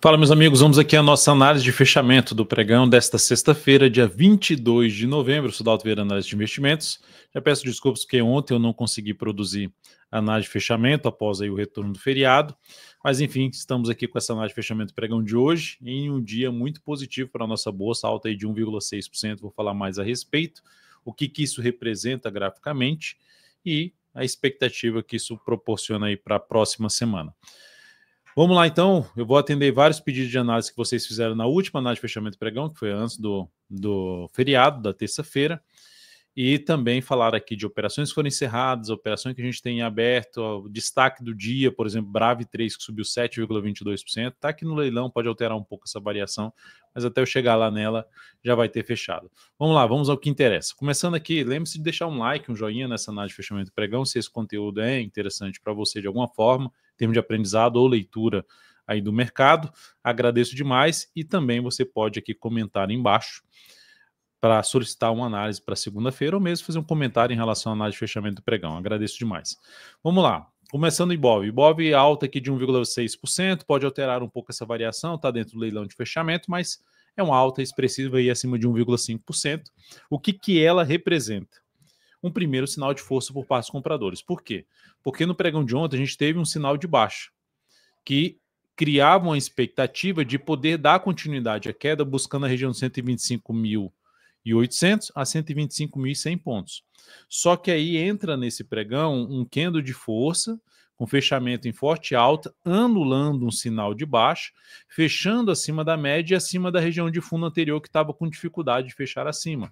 Fala, meus amigos, vamos aqui à nossa análise de fechamento do pregão desta sexta-feira, dia 22 de novembro. Eu sou Dalto Vieira, análise de investimentos. Já peço desculpas porque ontem eu não consegui produzir a análise de fechamento após aí o retorno do feriado, mas enfim, estamos aqui com essa análise de fechamento do pregão de hoje em um dia muito positivo para a nossa bolsa, alta aí de 1,6%. Vou falar mais a respeito, o que, que isso representa graficamente e a expectativa que isso proporciona aí para a próxima semana. Vamos lá, então. Eu vou atender vários pedidos de análise que vocês fizeram na última análise de fechamento do pregão, que foi antes do, do feriado, da terça-feira e também falar aqui de operações que foram encerradas, operações que a gente tem aberto, o destaque do dia, por exemplo, Brave 3, que subiu 7,22%, está aqui no leilão, pode alterar um pouco essa variação, mas até eu chegar lá nela já vai ter fechado. Vamos lá, vamos ao que interessa. Começando aqui, lembre-se de deixar um like, um joinha nessa análise de fechamento do pregão, se esse conteúdo é interessante para você de alguma forma, em termos de aprendizado ou leitura aí do mercado. Agradeço demais e também você pode aqui comentar embaixo para solicitar uma análise para segunda-feira ou mesmo fazer um comentário em relação à análise de fechamento do pregão. Agradeço demais. Vamos lá. Começando o Ibov. Ibov é alta aqui de 1,6%, pode alterar um pouco essa variação, está dentro do leilão de fechamento, mas é uma alta expressiva aí acima de 1,5%. O que, que ela representa? Um primeiro sinal de força por parte dos compradores. Por quê? Porque no pregão de ontem a gente teve um sinal de baixa, que criava uma expectativa de poder dar continuidade à queda, buscando a região de 125 mil 1.800 a 125.100 pontos. Só que aí entra nesse pregão um candle de força, com fechamento em forte alta, anulando um sinal de baixa, fechando acima da média e acima da região de fundo anterior que estava com dificuldade de fechar acima.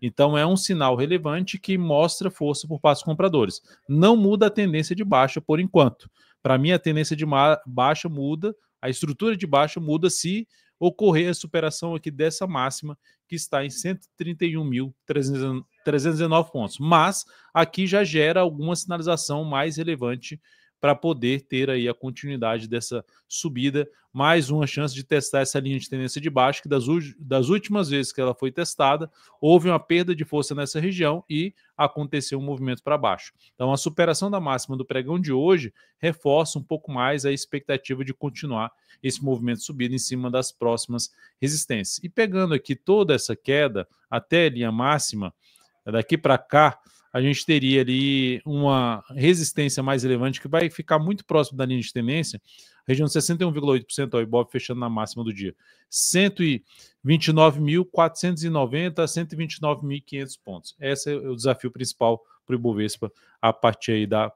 Então é um sinal relevante que mostra força por parte dos compradores. Não muda a tendência de baixa por enquanto. Para mim, a tendência de baixa muda, a estrutura de baixa muda se ocorrer a superação aqui dessa máxima, que está em 131.319 pontos. Mas aqui já gera alguma sinalização mais relevante para poder ter aí a continuidade dessa subida, mais uma chance de testar essa linha de tendência de baixo, que das, das últimas vezes que ela foi testada, houve uma perda de força nessa região e aconteceu um movimento para baixo. Então a superação da máxima do pregão de hoje reforça um pouco mais a expectativa de continuar esse movimento subido em cima das próximas resistências. E pegando aqui toda essa queda até a linha máxima, daqui para cá, a gente teria ali uma resistência mais relevante que vai ficar muito próximo da linha de tendência, região de 61,8% ao Ibov fechando na máxima do dia. 129.490 a 129.500 pontos. Esse é o desafio principal para o Ibovespa a partir aí da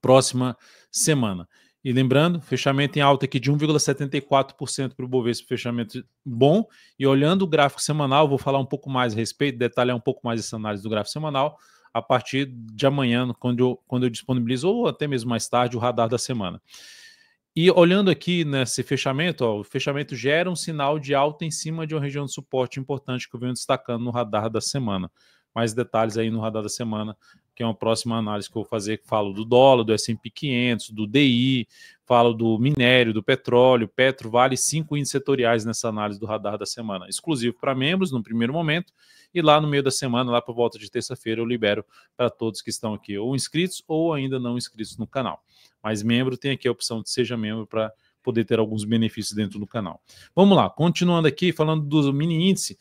próxima semana. E lembrando, fechamento em alta aqui de 1,74% para o Bovespa, fechamento bom. E olhando o gráfico semanal, vou falar um pouco mais a respeito, detalhar um pouco mais essa análise do gráfico semanal a partir de amanhã, quando eu, quando eu disponibilizo, ou até mesmo mais tarde, o radar da semana. E olhando aqui nesse fechamento, ó, o fechamento gera um sinal de alta em cima de uma região de suporte importante que eu venho destacando no radar da semana. Mais detalhes aí no radar da semana que é uma próxima análise que eu vou fazer, falo do dólar, do S&P 500, do DI, falo do minério, do petróleo, Petro, Vale, cinco índices setoriais nessa análise do radar da semana, exclusivo para membros no primeiro momento, e lá no meio da semana, lá por volta de terça-feira, eu libero para todos que estão aqui, ou inscritos ou ainda não inscritos no canal. Mas membro tem aqui a opção de seja membro para poder ter alguns benefícios dentro do canal. Vamos lá, continuando aqui, falando do mini índice,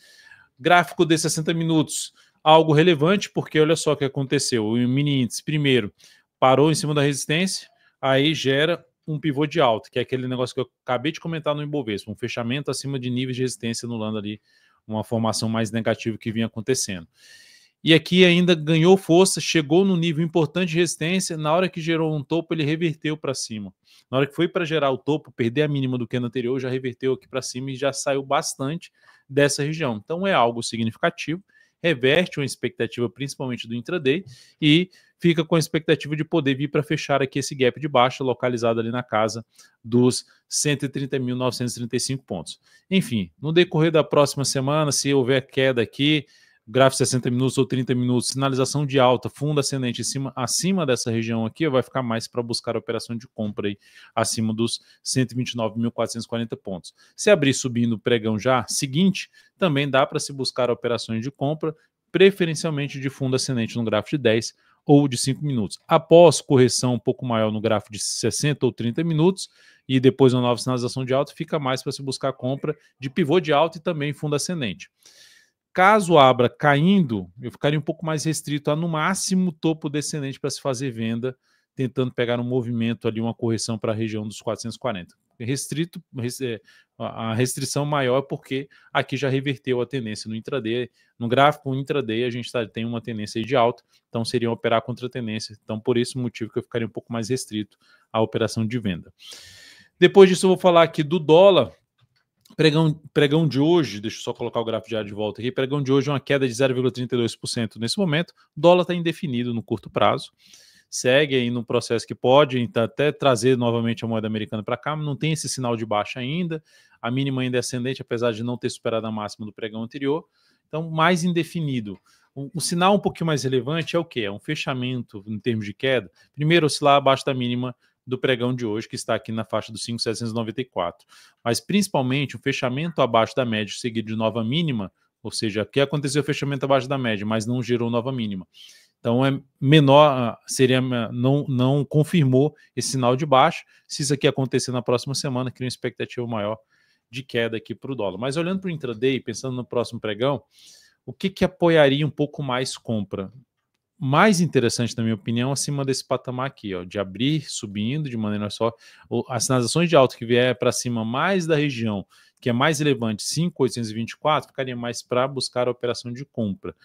gráfico de 60 minutos, algo relevante, porque olha só o que aconteceu. O mini índice, primeiro, parou em cima da resistência, aí gera um pivô de alta, que é aquele negócio que eu acabei de comentar no Ibovespa, um fechamento acima de níveis de resistência anulando ali uma formação mais negativa que vinha acontecendo. E aqui ainda ganhou força, chegou no nível importante de resistência, na hora que gerou um topo, ele reverteu para cima. Na hora que foi para gerar o topo, perder a mínima do que ano anterior, já reverteu aqui para cima e já saiu bastante dessa região. Então é algo significativo reverte uma expectativa principalmente do intraday e fica com a expectativa de poder vir para fechar aqui esse gap de baixa localizado ali na casa dos 130.935 pontos. Enfim, no decorrer da próxima semana, se houver queda aqui, gráfico 60 minutos ou 30 minutos, sinalização de alta, fundo ascendente acima, acima dessa região aqui, vai ficar mais para buscar a operação de compra aí, acima dos 129.440 pontos. Se abrir subindo o pregão já seguinte, também dá para se buscar operações de compra, preferencialmente de fundo ascendente no gráfico de 10 ou de 5 minutos. Após correção um pouco maior no gráfico de 60 ou 30 minutos e depois uma nova sinalização de alta, fica mais para se buscar compra de pivô de alta e também fundo ascendente. Caso abra caindo, eu ficaria um pouco mais restrito a no máximo topo descendente para se fazer venda, tentando pegar um movimento ali, uma correção para a região dos 440. Restrito, é, a restrição maior porque aqui já reverteu a tendência no intraday. No gráfico intraday a gente tá, tem uma tendência de alta, então seria operar contra a tendência. Então, por esse motivo que eu ficaria um pouco mais restrito à operação de venda. Depois disso, eu vou falar aqui do dólar. Pregão, pregão de hoje, deixa eu só colocar o gráfico diário de volta aqui. Pregão de hoje, é uma queda de 0,32% nesse momento. O dólar está indefinido no curto prazo. Segue aí num processo que pode até trazer novamente a moeda americana para cá, mas não tem esse sinal de baixa ainda. A mínima ainda é ascendente, apesar de não ter superado a máxima do pregão anterior. Então, mais indefinido. Um, sinal um pouquinho mais relevante é o que? É um fechamento em termos de queda. Primeiro, oscilar abaixo da mínima do pregão de hoje, que está aqui na faixa dos 5,794. Mas principalmente o fechamento abaixo da média, seguido de nova mínima, ou seja, aqui aconteceu o fechamento abaixo da média, mas não gerou nova mínima. Então é menor, ah, seria ah, não, não confirmou esse sinal de baixo. Se isso aqui acontecer na próxima semana, cria uma expectativa maior de queda aqui para o dólar. Mas olhando para o intraday, pensando no próximo pregão, o que, que apoiaria um pouco mais compra? mais interessante, na minha opinião, acima desse patamar aqui, ó, de abrir subindo de maneira só. As sinalizações de alto que vier para cima mais da região, que é mais relevante, 5,824, ficaria mais para buscar a operação de compra.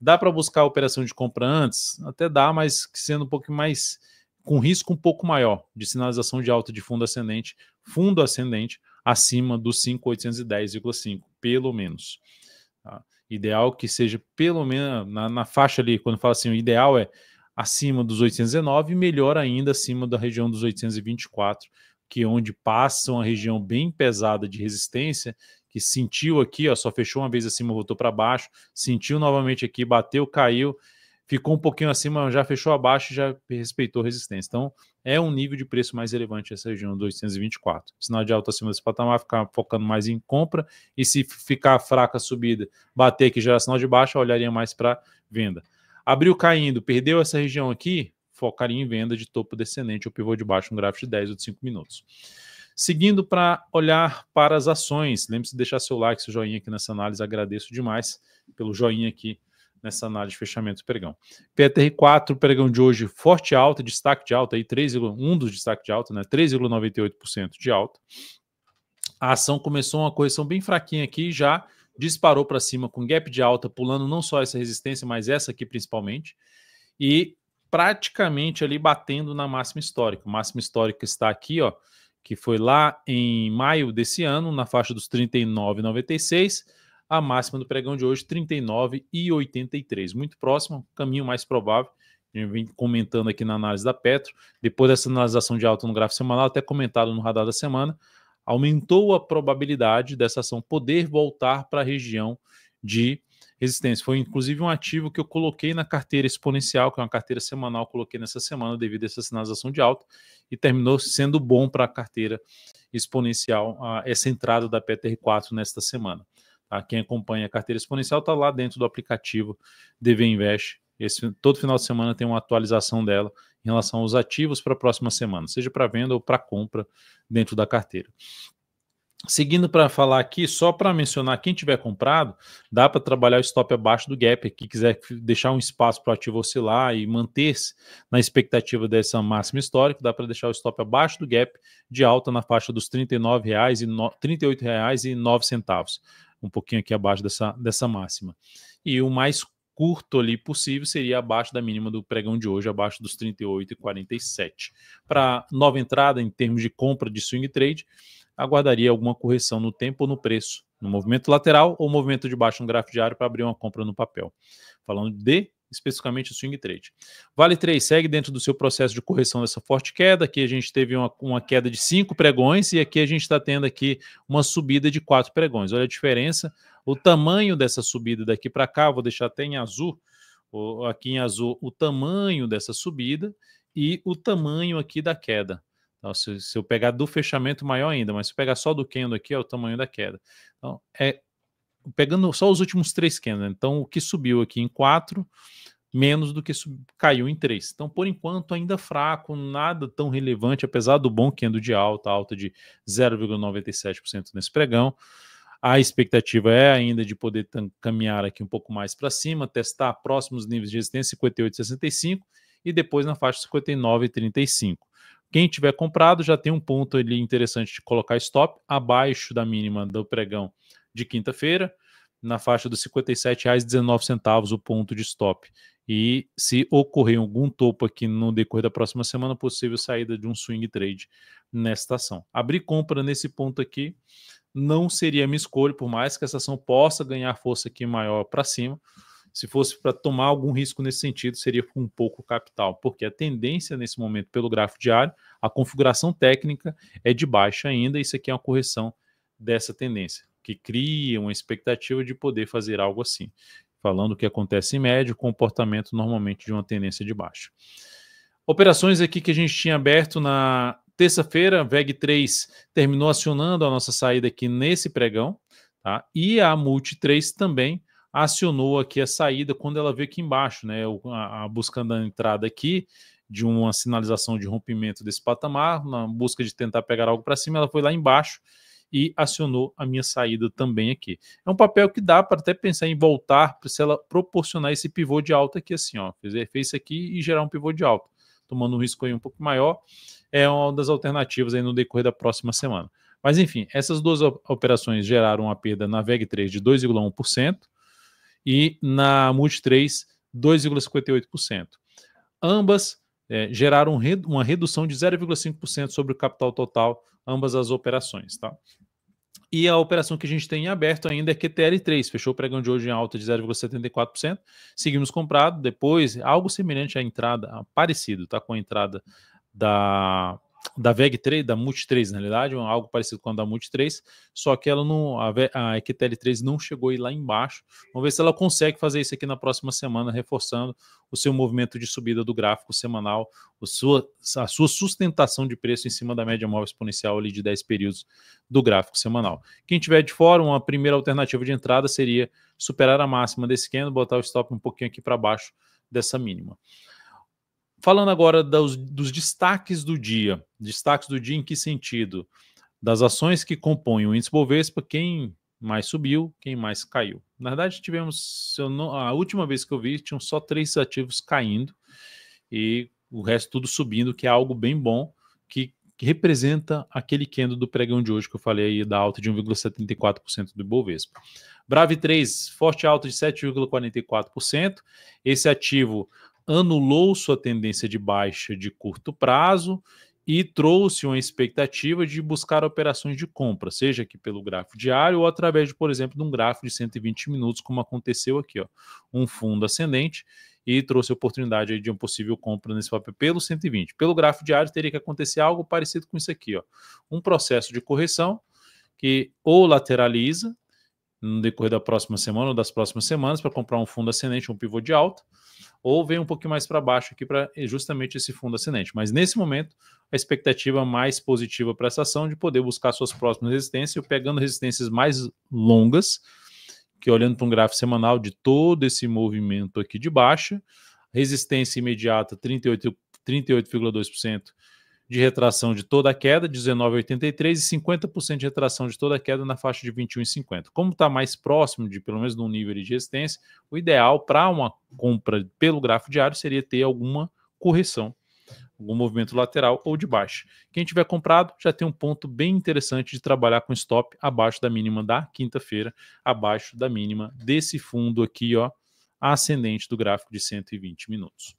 Dá para buscar a operação de compra antes? Até dá, mas sendo um pouco mais. com risco um pouco maior de sinalização de alta de fundo ascendente, fundo ascendente acima dos 5,810,5, pelo menos. Tá? Ideal que seja pelo menos na, na faixa ali, quando fala assim, o ideal é acima dos 819 e melhor ainda acima da região dos 824, que é onde passa uma região bem pesada de resistência, que sentiu aqui, ó, só fechou uma vez acima, voltou para baixo, sentiu novamente aqui, bateu, caiu ficou um pouquinho acima, já fechou abaixo, já respeitou resistência. Então, é um nível de preço mais relevante essa região 224. Sinal de alta acima desse patamar, ficar focando mais em compra e se ficar fraca a subida, bater aqui já é sinal de baixa, olharia mais para venda. Abriu caindo, perdeu essa região aqui, focaria em venda de topo descendente ou pivô de baixo, um gráfico de 10 ou de 5 minutos. Seguindo para olhar para as ações, lembre-se de deixar seu like, seu joinha aqui nessa análise, agradeço demais pelo joinha aqui nessa análise de fechamento do pregão. PTR4, pregão de hoje, forte alta, destaque de alta, aí 3, um dos destaques de alta, né? 3,98% de alta. A ação começou uma correção bem fraquinha aqui já disparou para cima com gap de alta, pulando não só essa resistência, mas essa aqui principalmente, e praticamente ali batendo na máxima histórica. Máxima histórica está aqui, ó, que foi lá em maio desse ano, na faixa dos 39,96 a máxima do pregão de hoje, 39,83. Muito próximo, caminho mais provável. A gente vem comentando aqui na análise da Petro. Depois dessa analisação de alta no gráfico semanal, até comentado no radar da semana, aumentou a probabilidade dessa ação poder voltar para a região de resistência. Foi inclusive um ativo que eu coloquei na carteira exponencial, que é uma carteira semanal, coloquei nessa semana devido a essa sinalização de alta e terminou sendo bom para a carteira exponencial, essa entrada da PTR4 nesta semana. A Quem acompanha a carteira exponencial está lá dentro do aplicativo DV Invest. Esse, todo final de semana tem uma atualização dela em relação aos ativos para a próxima semana, seja para venda ou para compra dentro da carteira. Seguindo para falar aqui, só para mencionar, quem tiver comprado, dá para trabalhar o stop abaixo do gap, quem quiser deixar um espaço para o ativo oscilar e manter-se na expectativa dessa máxima histórica, dá para deixar o stop abaixo do gap de alta na faixa dos R$ e R$ 38,09 um pouquinho aqui abaixo dessa, dessa máxima. E o mais curto ali possível seria abaixo da mínima do pregão de hoje, abaixo dos 38,47. Para nova entrada, em termos de compra de swing trade, aguardaria alguma correção no tempo ou no preço, no movimento lateral ou movimento de baixo no gráfico diário para abrir uma compra no papel. Falando de especificamente o swing trade. Vale 3 segue dentro do seu processo de correção dessa forte queda. Aqui a gente teve uma, uma queda de 5 pregões e aqui a gente está tendo aqui uma subida de 4 pregões. Olha a diferença, o tamanho dessa subida daqui para cá, vou deixar até em azul, aqui em azul, o tamanho dessa subida e o tamanho aqui da queda. Então, se, se eu pegar do fechamento, maior ainda, mas se eu pegar só do candle aqui, é o tamanho da queda. Então, é pegando só os últimos três candles, é, né? então o que subiu aqui em quatro, menos do que caiu em três. Então, por enquanto, ainda fraco, nada tão relevante, apesar do bom candle de alta, alta de 0,97% nesse pregão. A expectativa é ainda de poder caminhar aqui um pouco mais para cima, testar próximos níveis de resistência 58,65 e depois na faixa 59,35. Quem tiver comprado já tem um ponto ali interessante de colocar stop abaixo da mínima do pregão de quinta-feira, na faixa dos R$ 57,19 o ponto de stop. E se ocorrer algum topo aqui no decorrer da próxima semana, é possível saída de um swing trade nesta ação. Abrir compra nesse ponto aqui não seria minha escolha, por mais que essa ação possa ganhar força aqui maior para cima. Se fosse para tomar algum risco nesse sentido, seria com um pouco capital, porque a tendência nesse momento pelo gráfico diário, a configuração técnica é de baixa ainda, isso aqui é uma correção dessa tendência que cria uma expectativa de poder fazer algo assim. Falando o que acontece em média, o comportamento normalmente de uma tendência de baixa. Operações aqui que a gente tinha aberto na terça-feira, VEG3 terminou acionando a nossa saída aqui nesse pregão, tá? E a Multi3 também acionou aqui a saída quando ela veio aqui embaixo, né? A, a buscando a entrada aqui de uma sinalização de rompimento desse patamar, na busca de tentar pegar algo para cima, ela foi lá embaixo e acionou a minha saída também aqui. É um papel que dá para até pensar em voltar se ela proporcionar esse pivô de alta aqui assim, ó, fez isso aqui e gerar um pivô de alta, tomando um risco aí um pouco maior, é uma das alternativas aí no decorrer da próxima semana. Mas enfim, essas duas operações geraram uma perda na VEG3 de 2,1% e na Multi3 2,58%. Ambas é, geraram uma redução de 0,5% sobre o capital total, ambas as operações. Tá? E a operação que a gente tem em aberto ainda é QTL3, fechou o pregão de hoje em alta de 0,74%. Seguimos comprado, depois algo semelhante à entrada, parecido, tá com a entrada da da VEG 3, da Multi 3, na realidade, algo parecido com a da Multi 3, só que ela não, a, a Equitel 3 não chegou aí lá embaixo. Vamos ver se ela consegue fazer isso aqui na próxima semana, reforçando o seu movimento de subida do gráfico semanal, o sua, a sua sustentação de preço em cima da média móvel exponencial ali de 10 períodos do gráfico semanal. Quem tiver de fora, uma primeira alternativa de entrada seria superar a máxima desse candle, botar o stop um pouquinho aqui para baixo dessa mínima falando agora dos, dos destaques do dia. Destaques do dia em que sentido? Das ações que compõem o índice Bovespa, quem mais subiu, quem mais caiu. Na verdade, tivemos, não, a última vez que eu vi, tinham só três ativos caindo e o resto tudo subindo, que é algo bem bom, que, que representa aquele candle do pregão de hoje que eu falei aí, da alta de 1,74% do Ibovespa. Brave 3, forte alta de 7,44%. Esse ativo anulou sua tendência de baixa de curto prazo e trouxe uma expectativa de buscar operações de compra, seja aqui pelo gráfico diário ou através, de, por exemplo, de um gráfico de 120 minutos, como aconteceu aqui, ó, um fundo ascendente e trouxe a oportunidade de uma possível compra nesse papel pelo 120. Pelo gráfico diário teria que acontecer algo parecido com isso aqui, ó, um processo de correção que ou lateraliza no decorrer da próxima semana ou das próximas semanas para comprar um fundo ascendente, um pivô de alta, ou vem um pouquinho mais para baixo aqui para eh, justamente esse fundo ascendente. Mas nesse momento, a expectativa mais positiva para essa ação é de poder buscar suas próximas resistências, pegando resistências mais longas, que olhando para um gráfico semanal de todo esse movimento aqui de baixa, resistência imediata 38,2% 38, de retração de toda a queda, 19,83, e 50% de retração de toda a queda na faixa de 21,50. Como está mais próximo de pelo menos um nível de resistência, o ideal para uma compra pelo gráfico diário seria ter alguma correção, algum movimento lateral ou de baixa. Quem tiver comprado já tem um ponto bem interessante de trabalhar com stop abaixo da mínima da quinta-feira, abaixo da mínima desse fundo aqui, ó, ascendente do gráfico de 120 minutos.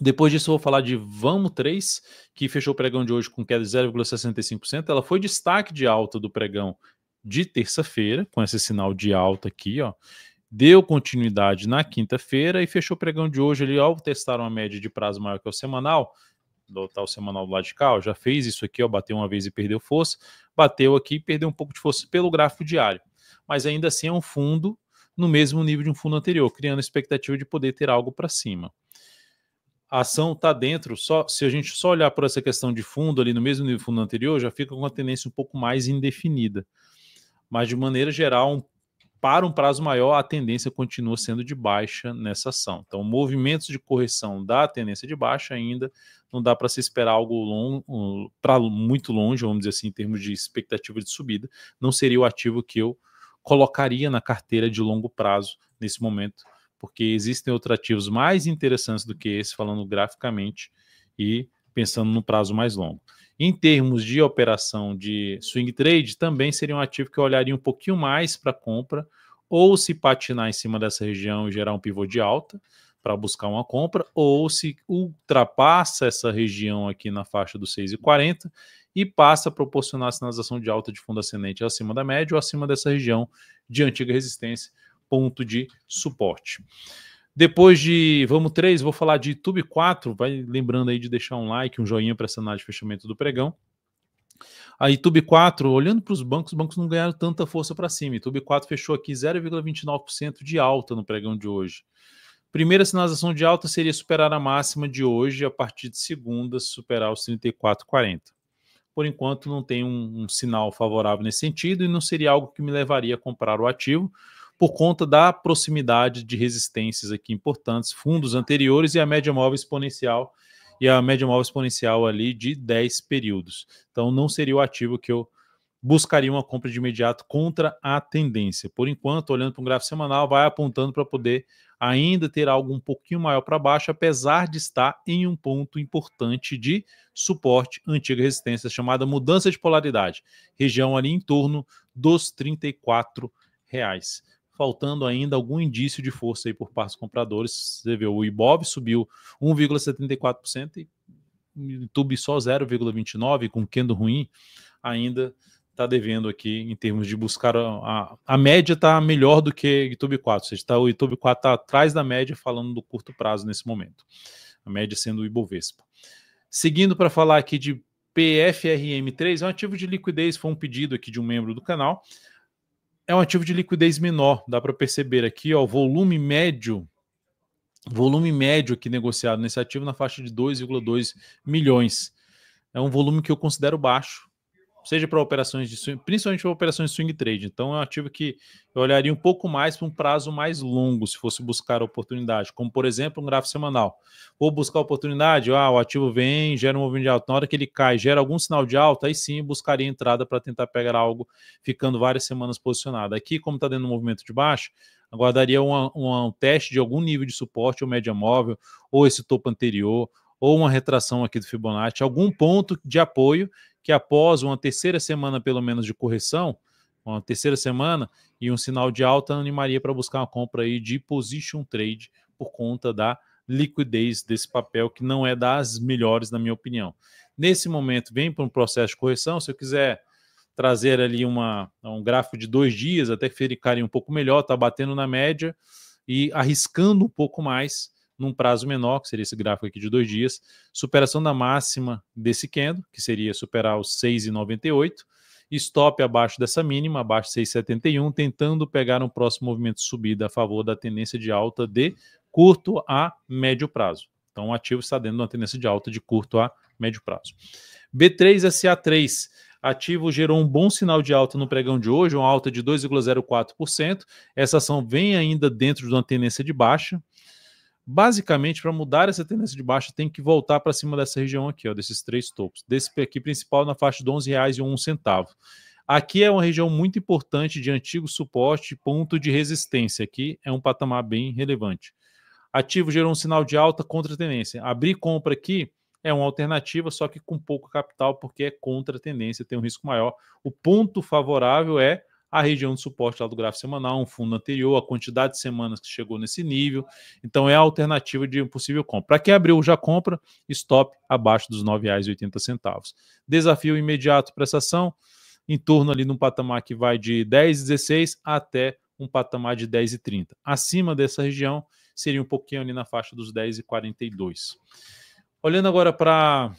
Depois disso, vou falar de Vamo 3, que fechou o pregão de hoje com queda de 0,65%. Ela foi destaque de alta do pregão de terça-feira, com esse sinal de alta aqui, ó. Deu continuidade na quinta-feira e fechou o pregão de hoje ali, ao testar uma média de prazo maior que o semanal, do tal semanal do lado de cá, ó, já fez isso aqui, ó, bateu uma vez e perdeu força, bateu aqui e perdeu um pouco de força pelo gráfico diário. Mas ainda assim é um fundo no mesmo nível de um fundo anterior, criando expectativa de poder ter algo para cima a ação está dentro. Só se a gente só olhar por essa questão de fundo ali no mesmo nível fundo anterior, já fica com uma tendência um pouco mais indefinida. Mas de maneira geral, um, para um prazo maior, a tendência continua sendo de baixa nessa ação. Então, movimentos de correção da tendência de baixa ainda não dá para se esperar algo longo, para muito longe, vamos dizer assim, em termos de expectativa de subida. Não seria o ativo que eu colocaria na carteira de longo prazo nesse momento porque existem outros ativos mais interessantes do que esse, falando graficamente e pensando no prazo mais longo. Em termos de operação de swing trade, também seria um ativo que eu olharia um pouquinho mais para compra, ou se patinar em cima dessa região e gerar um pivô de alta para buscar uma compra, ou se ultrapassa essa região aqui na faixa dos 6,40 e passa a proporcionar sinalização de alta de fundo ascendente acima da média ou acima dessa região de antiga resistência ponto de suporte. Depois de Vamos três, vou falar de YouTube 4. Vai lembrando aí de deixar um like, um joinha para essa análise de fechamento do pregão. A YouTube 4, olhando para os bancos, os bancos não ganharam tanta força para cima. YouTube 4 fechou aqui 0,29% de alta no pregão de hoje. Primeira sinalização de alta seria superar a máxima de hoje, a partir de segunda, superar os 34,40. Por enquanto, não tem um, um sinal favorável nesse sentido e não seria algo que me levaria a comprar o ativo por conta da proximidade de resistências aqui importantes, fundos anteriores e a média móvel exponencial e a média móvel exponencial ali de 10 períodos. Então não seria o ativo que eu buscaria uma compra de imediato contra a tendência. Por enquanto, olhando para um gráfico semanal, vai apontando para poder ainda ter algo um pouquinho maior para baixo, apesar de estar em um ponto importante de suporte antiga resistência, chamada mudança de polaridade, região ali em torno dos R$ 34. Reais faltando ainda algum indício de força aí por parte dos compradores. Você vê, o Ibov subiu 1,74% e o Tube só 0,29%, com Kendo ruim, ainda está devendo aqui em termos de buscar a, a média está melhor do que YouTube 4, ou seja, tá, o YouTube 4 está atrás da média falando do curto prazo nesse momento, a média sendo o Ibovespa. Seguindo para falar aqui de PFRM3, é um ativo de liquidez, foi um pedido aqui de um membro do canal é um ativo de liquidez menor, dá para perceber aqui, ó, volume médio, volume médio aqui negociado nesse ativo na faixa de 2,2 milhões. É um volume que eu considero baixo, seja para operações de swing, principalmente para operações de swing trade. Então é um ativo que eu olharia um pouco mais para um prazo mais longo, se fosse buscar oportunidade, como por exemplo um gráfico semanal. Ou buscar oportunidade, ah, o ativo vem, gera um movimento de alta, na hora que ele cai, gera algum sinal de alta, aí sim buscaria entrada para tentar pegar algo, ficando várias semanas posicionado. Aqui, como está dentro do movimento de baixo, aguardaria uma, uma, um teste de algum nível de suporte ou média móvel, ou esse topo anterior, ou uma retração aqui do Fibonacci, algum ponto de apoio que após uma terceira semana, pelo menos, de correção, uma terceira semana e um sinal de alta, animaria para buscar uma compra aí de position trade por conta da liquidez desse papel, que não é das melhores, na minha opinião. Nesse momento, vem para um processo de correção. Se eu quiser trazer ali uma, um gráfico de dois dias, até que ficaria um pouco melhor, está batendo na média e arriscando um pouco mais, num prazo menor, que seria esse gráfico aqui de dois dias, superação da máxima desse candle, que seria superar os 6,98, stop abaixo dessa mínima, abaixo de 6,71, tentando pegar um próximo movimento de subida a favor da tendência de alta de curto a médio prazo. Então, o ativo está dentro de uma tendência de alta de curto a médio prazo. B3SA3, ativo gerou um bom sinal de alta no pregão de hoje, uma alta de 2,04%. Essa ação vem ainda dentro de uma tendência de baixa. Basicamente, para mudar essa tendência de baixa, tem que voltar para cima dessa região aqui, ó, desses três topos. Desse aqui principal na faixa de R$ 11,01. Aqui é uma região muito importante de antigo suporte, ponto de resistência. Aqui é um patamar bem relevante. Ativo gerou um sinal de alta contra tendência. Abrir compra aqui é uma alternativa, só que com pouco capital, porque é contra tendência, tem um risco maior. O ponto favorável é a região de suporte lá do gráfico semanal, um fundo anterior, a quantidade de semanas que chegou nesse nível. Então é a alternativa de possível compra. Para quem abriu já compra, stop abaixo dos R$ 9,80. Desafio imediato para essa ação, em torno ali num patamar que vai de 10,16 até um patamar de 10,30. Acima dessa região seria um pouquinho ali na faixa dos 10,42. Olhando agora para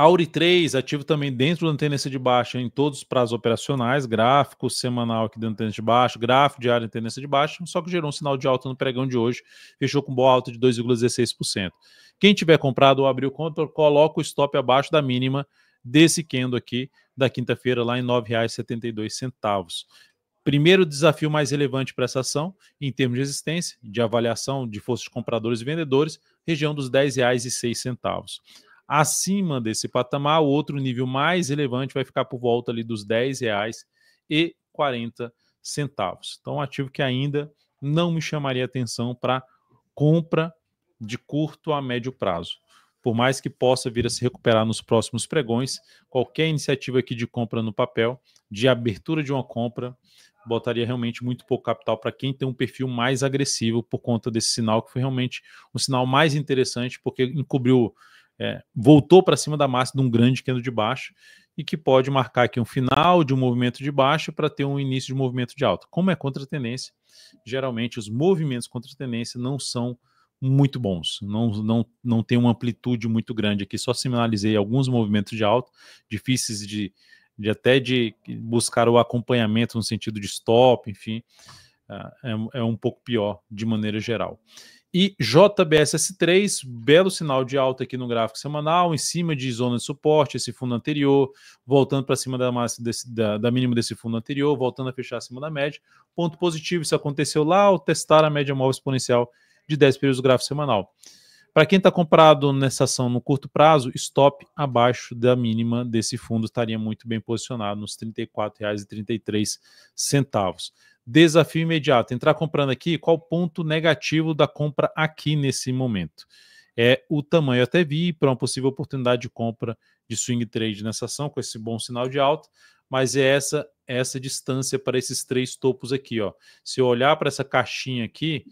Auri 3, ativo também dentro da antena de baixa em todos os prazos operacionais, gráfico semanal aqui da antena de baixo, gráfico diário da antena de baixo, só que gerou um sinal de alta no pregão de hoje, fechou com boa alta de 2,16%. Quem tiver comprado ou abriu conta, coloca o stop abaixo da mínima desse candle aqui da quinta-feira lá em R$ 9,72. Primeiro desafio mais relevante para essa ação, em termos de existência, de avaliação de forças de compradores e vendedores, região dos R$ 10,06. Acima desse patamar, o outro nível mais relevante vai ficar por volta ali dos R$ 10,40. Então, um ativo que ainda não me chamaria atenção para compra de curto a médio prazo. Por mais que possa vir a se recuperar nos próximos pregões, qualquer iniciativa aqui de compra no papel, de abertura de uma compra, botaria realmente muito pouco capital para quem tem um perfil mais agressivo por conta desse sinal, que foi realmente um sinal mais interessante, porque encobriu é, voltou para cima da massa de um grande candle de baixo e que pode marcar aqui um final de um movimento de baixo para ter um início de um movimento de alta. Como é contra tendência, geralmente os movimentos contra tendência não são muito bons, não, não, não tem uma amplitude muito grande aqui, só sinalizei alguns movimentos de alta, difíceis de, de até de buscar o acompanhamento no sentido de stop, enfim, ah, é, é um pouco pior de maneira geral. E JBSS3, belo sinal de alta aqui no gráfico semanal, em cima de zona de suporte, esse fundo anterior, voltando para cima da massa desse, da, da mínima desse fundo anterior, voltando a fechar acima da média. Ponto positivo, isso aconteceu lá ao testar a média móvel exponencial de 10 períodos do gráfico semanal. Para quem está comprado nessa ação no curto prazo, stop abaixo da mínima desse fundo estaria muito bem posicionado nos R$ 34,33 desafio imediato. Entrar comprando aqui, qual o ponto negativo da compra aqui nesse momento? É o tamanho até vi para uma possível oportunidade de compra de swing trade nessa ação com esse bom sinal de alta, mas é essa essa distância para esses três topos aqui, ó. Se eu olhar para essa caixinha aqui,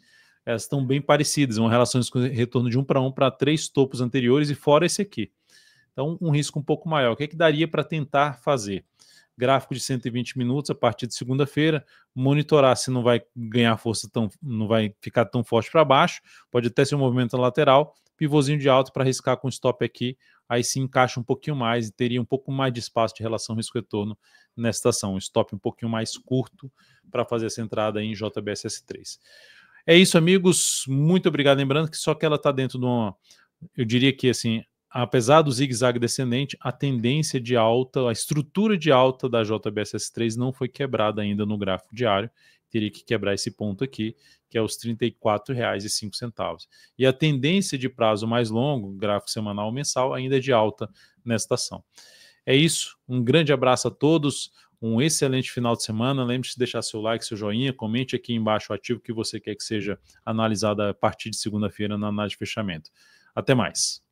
elas estão bem parecidas, uma relação de retorno de um para um para três topos anteriores e fora esse aqui. Então, um risco um pouco maior. O que, é que daria para tentar fazer? gráfico de 120 minutos a partir de segunda-feira, monitorar se não vai ganhar força tão, não vai ficar tão forte para baixo, pode até ser um movimento lateral, pivôzinho de alto para arriscar com stop aqui, aí se encaixa um pouquinho mais e teria um pouco mais de espaço de relação risco-retorno nessa ação stop um pouquinho mais curto para fazer essa entrada em JBSS3. É isso, amigos. Muito obrigado. Lembrando que só que ela está dentro de uma. Eu diria que assim, apesar do zigue-zague descendente, a tendência de alta, a estrutura de alta da JBSS3 não foi quebrada ainda no gráfico diário. Teria que quebrar esse ponto aqui, que é os R$ 34,05. E a tendência de prazo mais longo, gráfico semanal ou mensal, ainda é de alta nesta ação. É isso. Um grande abraço a todos. Um excelente final de semana. Lembre-se de deixar seu like, seu joinha. Comente aqui embaixo o ativo que você quer que seja analisado a partir de segunda-feira na análise de fechamento. Até mais.